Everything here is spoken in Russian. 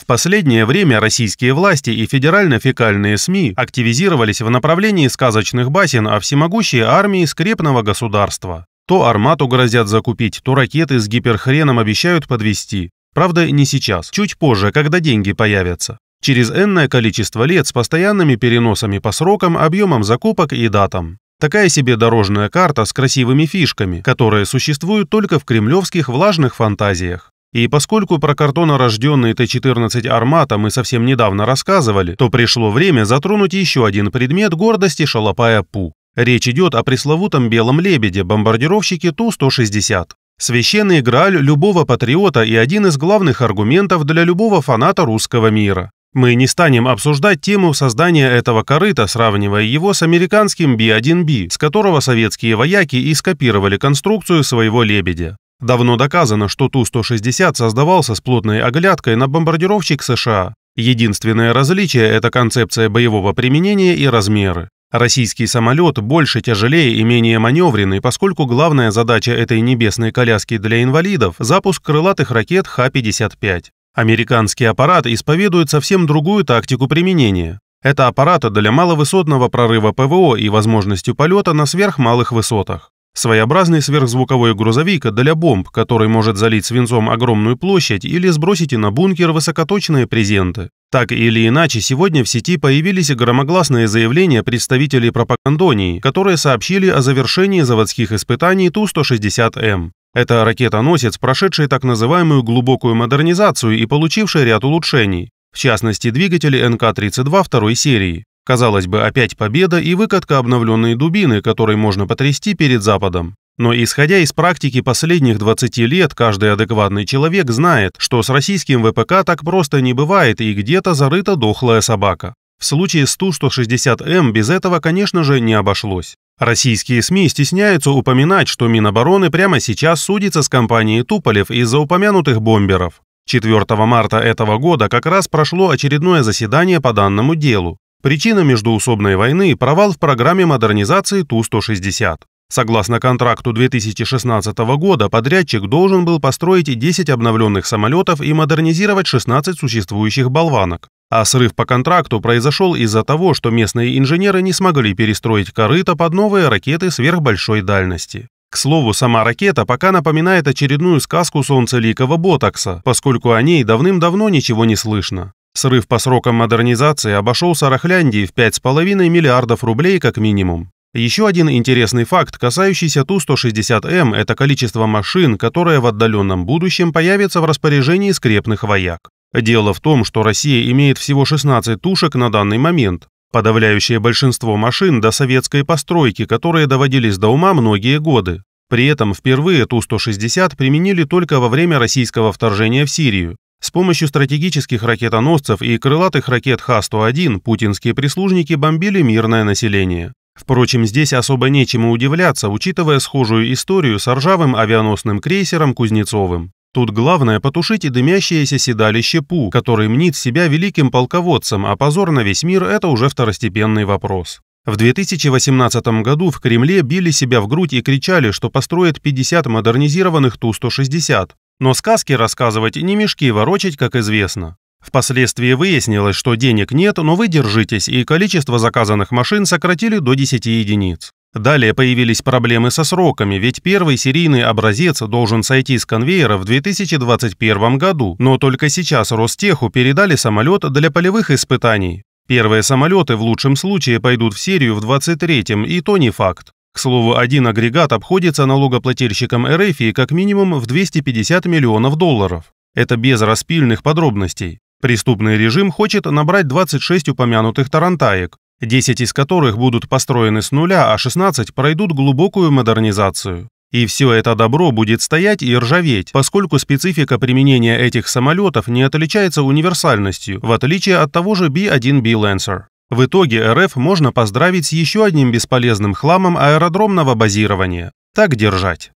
В последнее время российские власти и федерально-фекальные СМИ активизировались в направлении сказочных басен о всемогущей армии скрепного государства. То армату грозят закупить, то ракеты с гиперхреном обещают подвести. Правда, не сейчас, чуть позже, когда деньги появятся. Через энное количество лет с постоянными переносами по срокам, объемам закупок и датам. Такая себе дорожная карта с красивыми фишками, которые существуют только в кремлевских влажных фантазиях. И поскольку про картонорожденный Т-14 «Армата» мы совсем недавно рассказывали, то пришло время затронуть еще один предмет гордости Шалопая Пу. Речь идет о пресловутом «Белом лебеде» бомбардировщике Ту-160. Священный Грааль любого патриота и один из главных аргументов для любого фаната русского мира. Мы не станем обсуждать тему создания этого корыта, сравнивая его с американским B-1B, с которого советские вояки и скопировали конструкцию своего лебедя. Давно доказано, что Ту-160 создавался с плотной оглядкой на бомбардировщик США. Единственное различие – это концепция боевого применения и размеры. Российский самолет больше, тяжелее и менее маневренный, поскольку главная задача этой небесной коляски для инвалидов – запуск крылатых ракет Х-55. Американский аппарат исповедует совсем другую тактику применения. Это аппарат для маловысотного прорыва ПВО и возможностью полета на сверхмалых высотах. Своеобразный сверхзвуковой грузовик для бомб, который может залить свинцом огромную площадь или сбросить на бункер высокоточные презенты. Так или иначе, сегодня в сети появились громогласные заявления представителей пропагандонии, которые сообщили о завершении заводских испытаний Ту-160М. Это ракетоносец, прошедший так называемую глубокую модернизацию и получивший ряд улучшений, в частности двигатели НК-32 второй серии. Казалось бы, опять победа и выкатка обновленной дубины, которой можно потрясти перед Западом. Но исходя из практики последних 20 лет, каждый адекватный человек знает, что с российским ВПК так просто не бывает и где-то зарыта дохлая собака. В случае с Ту-160М эм без этого, конечно же, не обошлось. Российские СМИ стесняются упоминать, что Минобороны прямо сейчас судится с компанией Туполев из-за упомянутых бомберов. 4 марта этого года как раз прошло очередное заседание по данному делу. Причина междуусобной войны – провал в программе модернизации Ту-160. Согласно контракту 2016 года, подрядчик должен был построить 10 обновленных самолетов и модернизировать 16 существующих болванок. А срыв по контракту произошел из-за того, что местные инженеры не смогли перестроить корыто под новые ракеты сверхбольшой дальности. К слову, сама ракета пока напоминает очередную сказку солнцеликого Ботокса, поскольку о ней давным-давно ничего не слышно. Срыв по срокам модернизации обошелся Рахляндии в 5,5 миллиардов рублей как минимум. Еще один интересный факт, касающийся Ту-160М, это количество машин, которое в отдаленном будущем появится в распоряжении скрепных вояк. Дело в том, что Россия имеет всего 16 тушек на данный момент. Подавляющее большинство машин до советской постройки, которые доводились до ума многие годы. При этом впервые Ту-160 применили только во время российского вторжения в Сирию. С помощью стратегических ракетоносцев и крылатых ракет Х-101 путинские прислужники бомбили мирное население. Впрочем, здесь особо нечему удивляться, учитывая схожую историю с ржавым авианосным крейсером Кузнецовым. Тут главное потушить и дымящееся седалище Пу, который мнит себя великим полководцем, а позор на весь мир – это уже второстепенный вопрос. В 2018 году в Кремле били себя в грудь и кричали, что построят 50 модернизированных Ту-160. Но сказки рассказывать и не мешки ворочать, как известно. Впоследствии выяснилось, что денег нет, но вы держитесь, и количество заказанных машин сократили до 10 единиц. Далее появились проблемы со сроками, ведь первый серийный образец должен сойти с конвейера в 2021 году, но только сейчас Ростеху передали самолет для полевых испытаний. Первые самолеты в лучшем случае пойдут в серию в 23-м, и то не факт. К слову, один агрегат обходится налогоплательщикам РФ как минимум в 250 миллионов долларов. Это без распильных подробностей. Преступный режим хочет набрать 26 упомянутых тарантаек, 10 из которых будут построены с нуля, а 16 пройдут глубокую модернизацию. И все это добро будет стоять и ржаветь, поскольку специфика применения этих самолетов не отличается универсальностью, в отличие от того же B-1B Lancer. В итоге РФ можно поздравить с еще одним бесполезным хламом аэродромного базирования. Так держать.